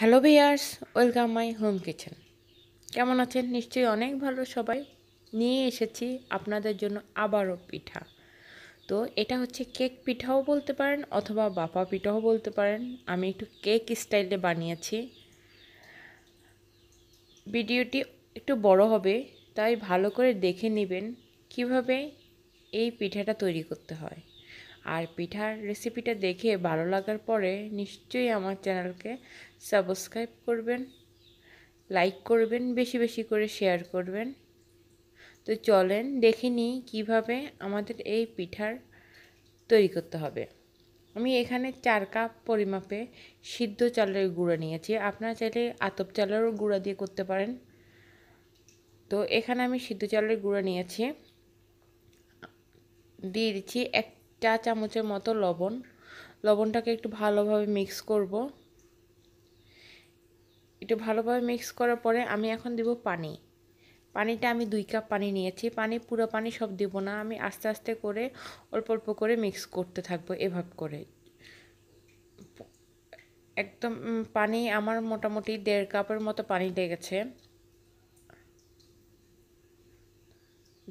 hello viewers welcome my home kitchen কেমন আছেন নিশ্চয়ই অনেক ভালো সবাই নিয়ে এসেছি আপনাদের জন্য আবারও পিঠা তো এটা হচ্ছে কেক পিঠাও বলতে পারেন অথবা বাপা পিঠাও বলতে পারেন আমি একটু কেক স্টাইলে বানিয়েছি ভিডিওটি একটু বড় হবে তাই ভালো করে দেখে নেবেন কিভাবে এই পিঠাটা তৈরি করতে হয় আর পিঠার রেসিপিটা দেখে ভালো লাগার পরে নিশ্চয়ই আমার চ্যানেলকে সাবস্ক্রাইব করবেন লাইক করবেন বেশি বেশি করে শেয়ার করবেন তো চলেন দেখে নিই কীভাবে আমাদের এই পিঠার তৈরি করতে হবে আমি এখানে চার কাপ পরিমাপে সিদ্ধ চালের গুঁড়ো নিয়েছি আপনারা চাইলে আতপ চালেরও গুঁড়া দিয়ে করতে পারেন তো এখানে আমি সিদ্ধ চালের গুঁড়ো নিয়েছি দিয়ে দিচ্ছি এক চা চামচের মতো লবণ লবণটাকে একটু ভালোভাবে মিক্স করব একটু ভালোভাবে মিক্স করার পরে আমি এখন দিব পানি পানিটা আমি দুই কাপ পানি নিয়েছি পানি পুরো পানি সব দিব না আমি আস্তে আস্তে করে অল্প অল্প করে মিক্স করতে থাকবো এভাব করে একদম পানি আমার মোটামুটি দেড় কাপের মতো পানি লেগেছে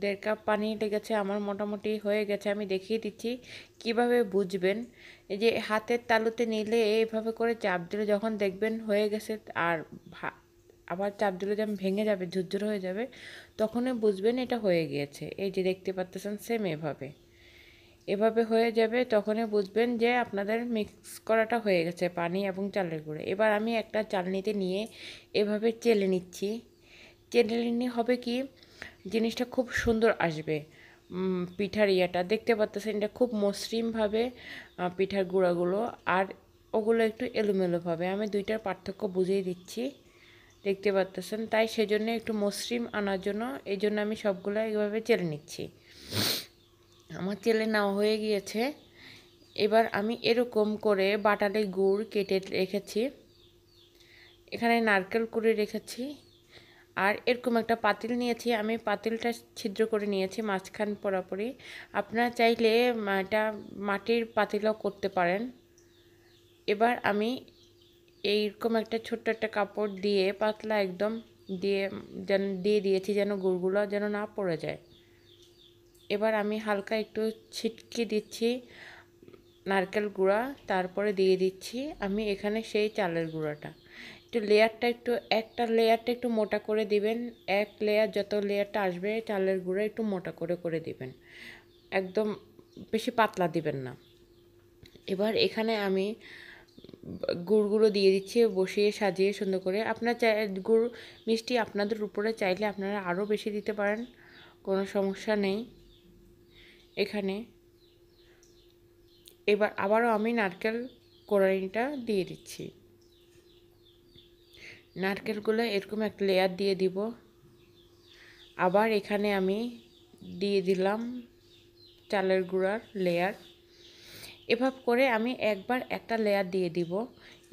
দেড় কাপ পানি লেগেছে আমার মোটামুটি হয়ে গেছে আমি দেখিয়ে দিচ্ছি কিভাবে বুঝবেন এই যে হাতের তালুতে নিলে এইভাবে করে চাপ দিলে যখন দেখবেন হয়ে গেছে আর আবার চাপ দিলে যেমন ভেঙে যাবে ঝুরঝুর হয়ে যাবে তখনই বুঝবেন এটা হয়ে গিয়েছে এই যে দেখতে পাচ্তেছেন সেম এভাবে এভাবে হয়ে যাবে তখনই বুঝবেন যে আপনাদের মিক্স করাটা হয়ে গেছে পানি এবং চালের গুঁড়ো এবার আমি একটা চালনিতে নিয়ে এভাবে চেলে নিচ্ছি চেলে নিয়ে হবে কি জিনিসটা খুব সুন্দর আসবে পিঠার ইয়াটা দেখতে পাচ্তেছেন এটা খুব মসৃণভাবে পিঠার গুঁড়াগুলো আর ওগুলো একটু এলোমেলোভাবে আমি দুইটার পার্থক্য বুঝিয়ে দিচ্ছি দেখতে পাচ্তেছেন তাই সেজন্য একটু মসৃণ আনার জন্য এই জন্য আমি সবগুলো এইভাবে চেলে নিচ্ছি আমার চেলে নেওয়া হয়ে গিয়েছে এবার আমি এরকম করে বাটালে গুড় কেটে রেখেছি এখানে নারকেল করে রেখেছি আর এরকম একটা পাতিল নিয়েছি আমি পাতিলটা ছিদ্র করে নিয়েছি মাঝখান পরাপরি আপনারা চাইলে এটা মাটির পাতিলও করতে পারেন এবার আমি এইরকম একটা ছোট্ট একটা কাপড় দিয়ে পাতলা একদম দিয়ে যেন দিয়ে দিয়েছি যেন গুড়গুলো যেন না পড়ে যায় এবার আমি হালকা একটু ছিটকে দিচ্ছি নারকেল গুঁড়া তারপরে দিয়ে দিচ্ছি আমি এখানে সেই চালের গুঁড়াটা একটু লেয়ারটা একটু একটা লেয়ারটা একটু মোটা করে দিবেন এক লেয়ার যত লেয়ারটা আসবে চালের গুঁড়া একটু মোটা করে করে দিবেন একদম বেশি পাতলা দিবেন না এবার এখানে আমি গুড় গুঁড়ো দিয়ে দিচ্ছি বসিয়ে সাজিয়ে সুন্দর করে আপনার চাই গুড় মিষ্টি আপনাদের উপরে চাইলে আপনারা আরও বেশি দিতে পারেন কোনো সমস্যা নেই এখানে এবার আবারও আমি নারকেল কোরানিটা দিয়ে দিচ্ছি নারকেলগুলো এরকম এক লেয়ার দিয়ে দিব আবার এখানে আমি দিয়ে দিলাম চালের গুঁড়ার লেয়ার এভাবে করে আমি একবার একটা লেয়ার দিয়ে দিব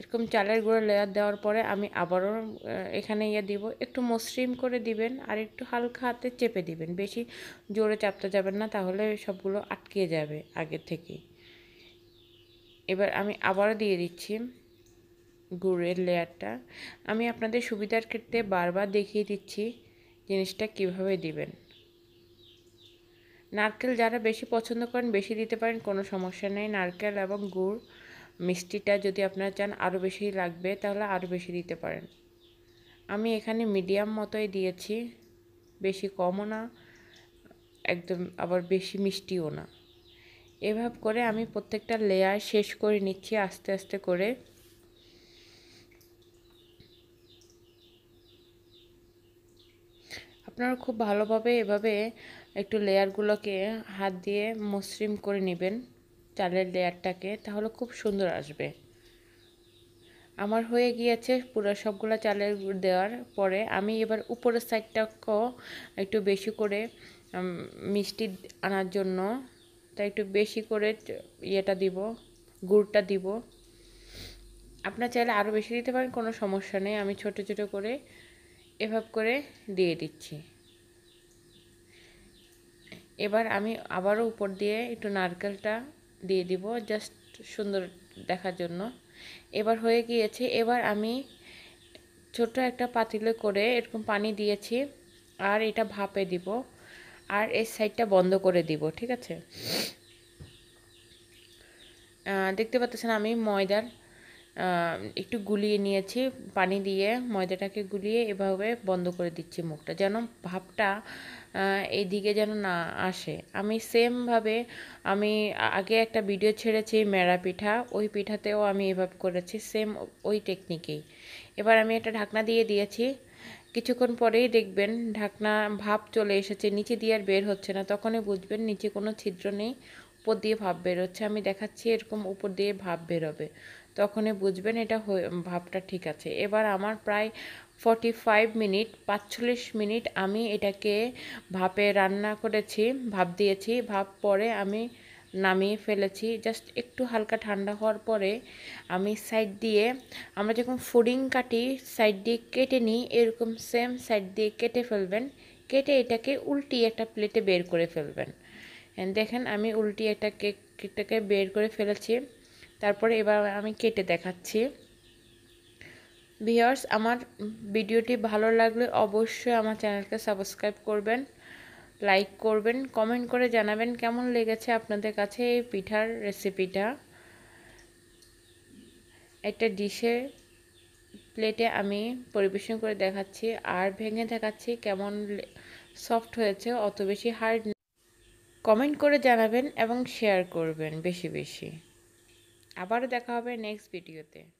এরকম চালের গুঁড়ো লেয়ার দেওয়ার পরে আমি আবারও এখানে ইয়ে দিব একটু মসৃণ করে দিবেন আর একটু হালকা হাতে চেপে দিবেন বেশি জোরে চাপতে যাবেন না তাহলে সবগুলো আটকে যাবে আগে থেকেই এবার আমি আবারও দিয়ে দিচ্ছি গুড়ের লেয়ারটা আমি আপনাদের সুবিধার ক্ষেত্রে বারবার দেখিয়ে দিচ্ছি জিনিসটা কিভাবে দিবেন নারকেল যারা বেশি পছন্দ করেন বেশি দিতে পারেন কোনো সমস্যা নেই নারকেল এবং গুড় মিষ্টিটা যদি আপনারা চান আরও বেশি লাগবে তাহলে আরও বেশি দিতে পারেন আমি এখানে মিডিয়াম মতোই দিয়েছি বেশি কমও না একদম আবার বেশি মিষ্টিও না এভাব করে আমি প্রত্যেকটা লেয়ার শেষ করে নিচ্ছি আস্তে আস্তে করে আপনারা খুব ভালোভাবে এভাবে একটু লেয়ারগুলোকে হাত দিয়ে মসৃণ করে নেবেন চালের লেয়ারটাকে তাহলে খুব সুন্দর আসবে আমার হয়ে গিয়েছে পুরো সবগুলো চালের দেওয়ার পরে আমি এবার উপরের সাইডটাকেও একটু বেশি করে মিষ্টি আনার জন্য তাই একটু বেশি করে ইয়েটা দিব গুড়টা দিব আপনার চাইলে আরও বেশি দিতে পারেন কোনো সমস্যা নেই আমি ছোট ছোট করে এভাবে করে দিয়ে দিচ্ছি এবার আমি আবারও উপর দিয়ে একটু নারকেলটা দিয়ে দিব জাস্ট সুন্দর দেখার জন্য এবার হয়ে গিয়েছে এবার আমি ছোট একটা পাতিলে করে এরকম পানি দিয়েছি আর এটা ভাপে দিব আর এই সাইডটা বন্ধ করে দিব ঠিক আছে দেখতে পাচ্ছেন আমি ময়দার একটু গুলিয়ে নিয়েছি পানি দিয়ে ময়দাটাকে গুলিয়ে এভাবে বন্ধ করে দিচ্ছি মুখটা যেন ভাবটা এদিকে যেন না আসে আমি সেমভাবে আমি আগে একটা ভিডিও ছেড়েছি মেরা পিঠা ওই পিঠাতেও আমি এভাবে করেছি সেম ওই টেকনিকেই এবার আমি একটা ঢাকনা দিয়ে দিয়েছি কিছুক্ষণ পরেই দেখবেন ঢাকনা ভাপ চলে এসেছে নিচে দিয়ে আর বের হচ্ছে না তখনই বুঝবেন নিচে কোনো ছিদ্র নেই উপর দিয়ে ভাপ বেরোচ্ছে আমি দেখাচ্ছি এরকম উপর দিয়ে ভাপ বেরোবে তখনই বুঝবেন এটা ভাবটা ঠিক আছে এবার আমার প্রায় ফর্টি ফাইভ মিনিট পাঁচচল্লিশ মিনিট আমি এটাকে ভাপে রান্না করেছি ভাপ দিয়েছি ভাপ পরে আমি নামিয়ে ফেলেছি জাস্ট একটু হালকা ঠান্ডা হওয়ার পরে আমি সাইড দিয়ে আমরা যখন ফুডিং কাটি সাইড দিয়ে কেটে নিই এরকম সেম সাইড দিয়ে কেটে ফেলবেন কেটে এটাকে উল্টি একটা প্লেটে বের করে ফেলবেন দেখেন আমি উল্টি একটা কেকটাকে বের করে ফেলেছি তারপরে এবার আমি কেটে দেখাচ্ছি ভিওর্স আমার ভিডিওটি ভালো লাগলে অবশ্যই আমার চ্যানেলকে সাবস্ক্রাইব করবেন লাইক করবেন কমেন্ট করে জানাবেন কেমন লেগেছে আপনাদের কাছে এই পিঠার রেসিপিটা একটা ডিশের প্লেটে আমি পরিবেশন করে দেখাচ্ছি আর ভেঙে দেখাচ্ছি কেমন সফট হয়েছে অত বেশি হার্ড কমেন্ট করে জানাবেন এবং শেয়ার করবেন বেশি বেশি আবারও দেখা হবে নেক্সট ভিডিওতে